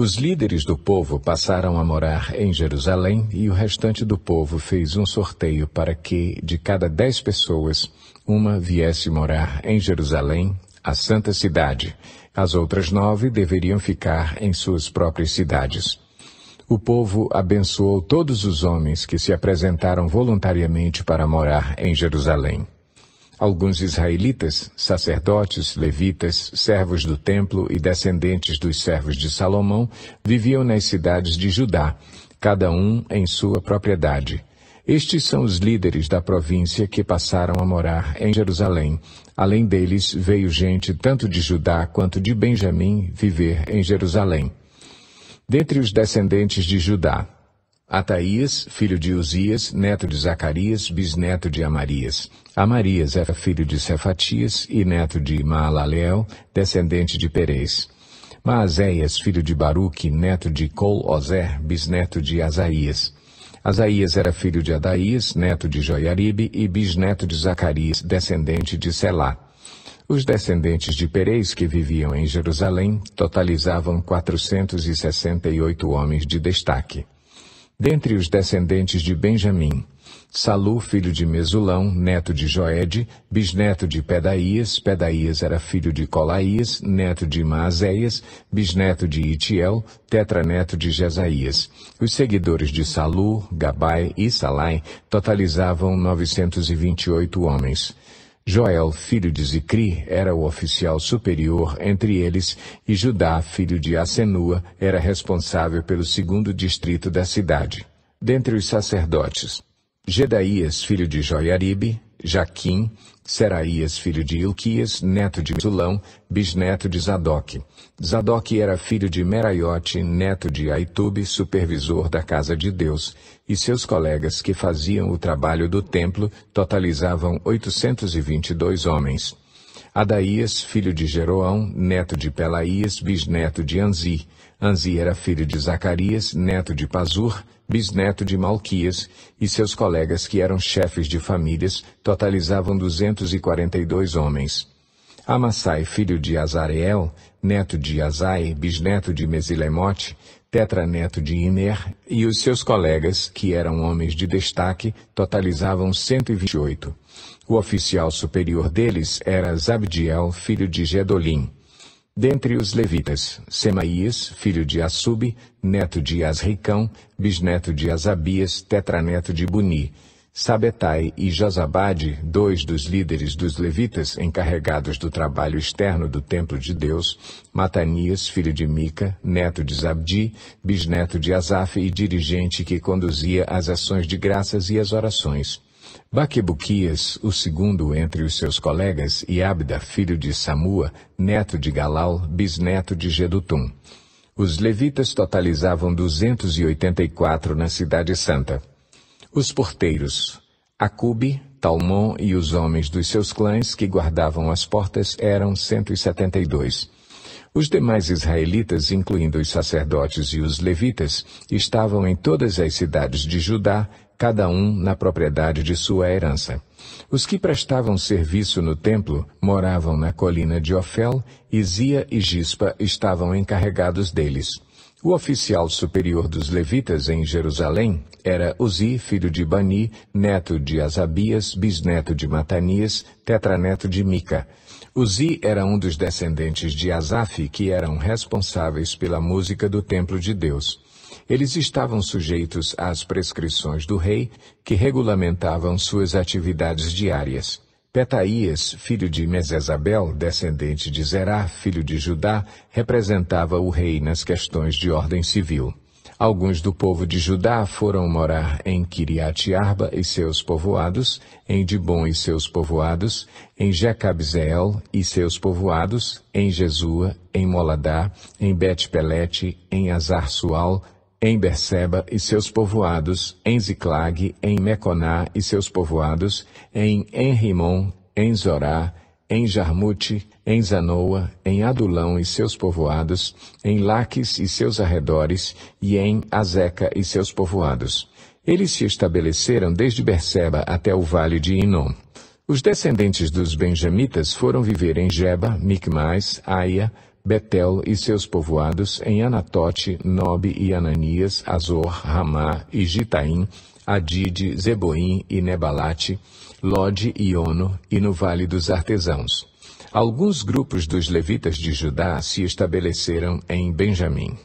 Os líderes do povo passaram a morar em Jerusalém e o restante do povo fez um sorteio para que, de cada dez pessoas, uma viesse morar em Jerusalém, a santa cidade. As outras nove deveriam ficar em suas próprias cidades. O povo abençoou todos os homens que se apresentaram voluntariamente para morar em Jerusalém. Alguns israelitas, sacerdotes, levitas, servos do templo e descendentes dos servos de Salomão viviam nas cidades de Judá, cada um em sua propriedade. Estes são os líderes da província que passaram a morar em Jerusalém. Além deles, veio gente tanto de Judá quanto de Benjamim viver em Jerusalém. Dentre os descendentes de Judá, Ataías, filho de Uzias, neto de Zacarias, bisneto de Amarias. Amarias era é filho de Cefatias e neto de Maalaleel, descendente de Pereis. Maazéias, filho de Baruque, neto de Col-Ozer, bisneto de Asaías. Asaías era filho de Adaías, neto de Joiaribe e bisneto de Zacarias, descendente de Selá. Os descendentes de Pereis que viviam em Jerusalém totalizavam 468 homens de destaque. Dentre os descendentes de Benjamim, Salu, filho de Mesulão, neto de Joed, bisneto de Pedaías, Pedaías era filho de Colaías, neto de Maazéias, bisneto de Itiel, tetraneto de Jesaías. Os seguidores de Salu, Gabai e Salai totalizavam 928 homens. Joel, filho de Zicri, era o oficial superior entre eles, e Judá, filho de Asenua, era responsável pelo segundo distrito da cidade. Dentre os sacerdotes, Gedaías, filho de Joiaribe, Jaquim, Seraías filho de Ilquias, neto de Mesulão, bisneto de Zadok. Zadok era filho de Meraiote, neto de Aitube, supervisor da casa de Deus, e seus colegas que faziam o trabalho do templo totalizavam 822 homens. Adaías, filho de Jeroão, neto de Pelaías, bisneto de Anzi. Anzi era filho de Zacarias, neto de Pazur, bisneto de Malquias, e seus colegas que eram chefes de famílias, totalizavam 242 homens. Amassai, filho de Azareel, neto de Azai, bisneto de Mesilemote, tetraneto de Iner, e os seus colegas, que eram homens de destaque, totalizavam 128. O oficial superior deles era Zabdiel, filho de Gedolim. Dentre os levitas, Semaías, filho de Assub, neto de Asricão, bisneto de Asabias, tetraneto de Buni, Sabetai e Josabade, dois dos líderes dos levitas encarregados do trabalho externo do templo de Deus, Matanias, filho de Mica, neto de Zabdi, bisneto de Asaf e dirigente que conduzia as ações de graças e as orações. Baquebuquias, o segundo entre os seus colegas, e Abda, filho de Samua, neto de Galal, bisneto de Gedutum. Os levitas totalizavam 284 na Cidade Santa. Os porteiros, Acubi, Talmon e os homens dos seus clãs que guardavam as portas eram 172. Os demais israelitas, incluindo os sacerdotes e os levitas, estavam em todas as cidades de Judá, cada um na propriedade de sua herança. Os que prestavam serviço no templo moravam na colina de Ofel, Izia e Gispa estavam encarregados deles. O oficial superior dos levitas em Jerusalém era Uzi, filho de Bani, neto de Asabias, bisneto de Matanias, tetraneto de Mica. Uzi era um dos descendentes de Asaf que eram responsáveis pela música do templo de Deus. Eles estavam sujeitos às prescrições do rei, que regulamentavam suas atividades diárias. Petaías, filho de Mesesabel, descendente de Zerá, filho de Judá, representava o rei nas questões de ordem civil. Alguns do povo de Judá foram morar em Kiriat Arba e seus povoados, em Dibon e seus povoados, em Jacabzeel e seus povoados, em Jesua, em Moladá, em Bet Pelete, em Azar Sual, em Berseba e seus povoados, em Ziclag, em Meconá e seus povoados, em Enrimon, em Zorá, em Jarmute, em Zanoa, em Adulão e seus povoados, em Laques e seus arredores, e em Azeca e seus povoados. Eles se estabeleceram desde Berseba até o vale de Inom. Os descendentes dos benjamitas foram viver em Jeba, Micmais, Aia, Betel e seus povoados em Anatote, Nobe e Ananias, Azor, Ramá e Gitaim, Adide, Zeboim e Nebalate, Lode e Ono e no Vale dos Artesãos. Alguns grupos dos levitas de Judá se estabeleceram em Benjamim.